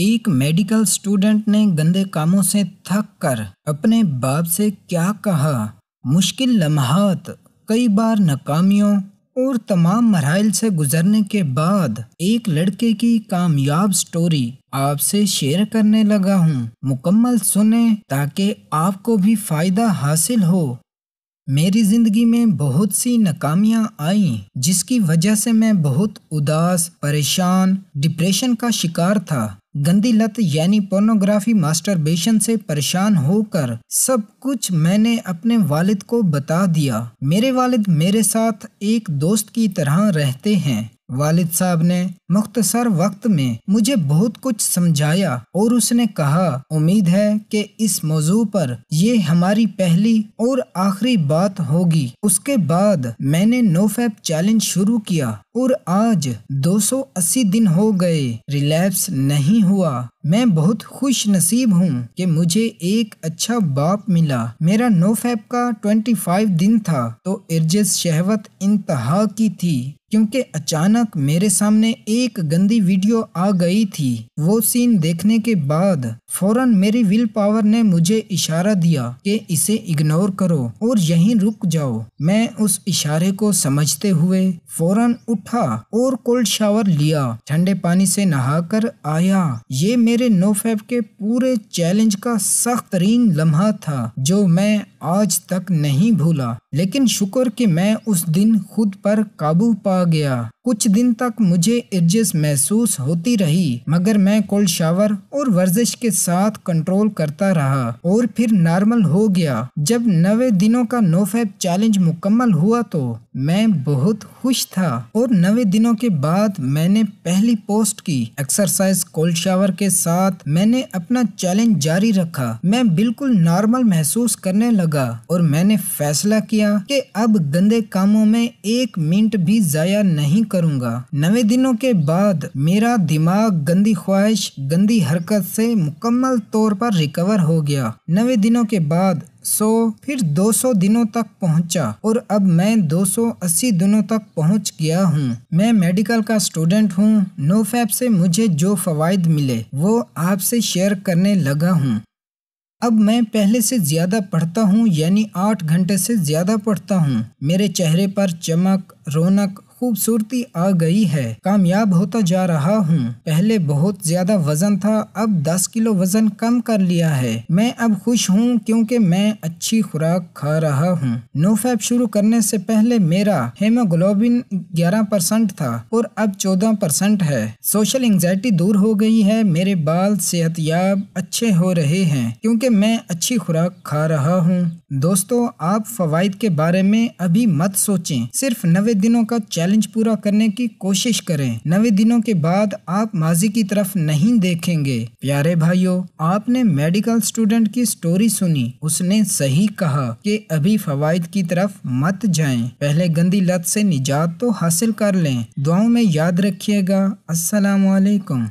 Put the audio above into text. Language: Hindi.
एक मेडिकल स्टूडेंट ने गंदे कामों से थक कर अपने बाप से क्या कहा मुश्किल लम्हात कई बार नाकामियों और तमाम मराइल से गुजरने के बाद एक लड़के की कामयाब स्टोरी आपसे शेयर करने लगा हूँ मुकम्मल सुने ताकि आपको भी फ़ायदा हासिल हो मेरी ज़िंदगी में बहुत सी नाकामियाँ आई जिसकी वजह से मैं बहुत उदास परेशान डिप्रेशन का शिकार था गंदी लत यानी पोर्नोग्राफी मास्टरबेशन से परेशान होकर सब कुछ मैंने अपने वालिद को बता दिया मेरे वालिद मेरे साथ एक दोस्त की तरह रहते हैं वालिद साहब ने मुख्तसर वक्त में मुझे बहुत कुछ समझाया और उसने कहा उम्मीद है कि इस मौजू पर ये हमारी पहली और आखिरी बात होगी उसके बाद मैंने नोफैप चैलेंज शुरू किया और आज 280 दिन हो गए रिलैप्स नहीं हुआ मैं बहुत खुश नसीब हूँ कि मुझे एक अच्छा बाप मिला मेरा नोफैप का 25 दिन था तो इर्जिस शहवत इंतहा की थी क्योंकि अचानक मेरे सामने एक एक गंदी वीडियो आ गई थी वो सीन देखने के बाद फौरन मेरी विल पावर ने मुझे इशारा दिया कि इसे इग्नोर करो और यहीं रुक जाओ मैं उस इशारे को समझते हुए फौरन उठा और कोल्ड शावर लिया ठंडे पानी से नहाकर आया ये मेरे नो फैब के पूरे चैलेंज का सख्त तरीन लम्हा था जो मैं आज तक नहीं भूला लेकिन शुक्र कि मैं उस दिन खुद पर काबू पा गया कुछ दिन तक मुझे इर्जिस महसूस होती रही मगर मैं कोल्ड शावर और वर्जिश के साथ कंट्रोल करता रहा और फिर नॉर्मल हो गया जब नवे दिनों का नोफेब चैलेंज मुकम्मल हुआ तो मैं बहुत खुश था और नवे दिनों के बाद मैंने पहली पोस्ट की एक्सरसाइज कोल्ड शावर के साथ मैंने अपना चैलेंज जारी रखा मैं बिल्कुल नॉर्मल महसूस करने लगा और मैंने फैसला किया किया कि अब गंदे कामों में एक मिनट भी जाया नहीं करूंगा नवे दिनों के बाद मेरा दिमाग गंदी ख्वाहिश गंदी हरकत से मुकम्मल तौर पर रिकवर हो गया नवे दिनों के बाद सो फिर 200 दिनों तक पहुंचा और अब मैं 280 दिनों तक पहुंच गया हूं। मैं मेडिकल का स्टूडेंट हूं। फैप से मुझे जो फ़वाद मिले वो आपसे शेयर करने लगा हूं। अब मैं पहले से ज़्यादा पढ़ता हूँ यानी आठ घंटे से ज़्यादा पढ़ता हूँ मेरे चेहरे पर चमक रौनक खूबसूरती आ गई है कामयाब होता जा रहा हूँ पहले बहुत ज्यादा वजन था अब दस किलो वजन कम कर लिया है मैं अब खुश हूँ क्योंकि मैं अच्छी खुराक खा रहा हूँ नोफैप शुरू करने से पहले मेरा हेमोग्लोबिन 11 परसेंट था और अब 14 परसेंट है सोशल एंगजाइटी दूर हो गई है मेरे बाल याब अच्छे हो रहे हैं क्योंकि मैं अच्छी खुराक खा रहा हूँ दोस्तों आप फवाद के बारे में अभी मत सोचें सिर्फ नवे दिनों का चैलेंज चैलेंज पूरा करने की कोशिश करें नवे दिनों के बाद आप माजी की तरफ नहीं देखेंगे प्यारे भाइयों आपने मेडिकल स्टूडेंट की स्टोरी सुनी उसने सही कहा कि अभी फवायद की तरफ मत जाएं पहले गंदी लत से निजात तो हासिल कर लें दुआओं में याद रखिएगा असलकुम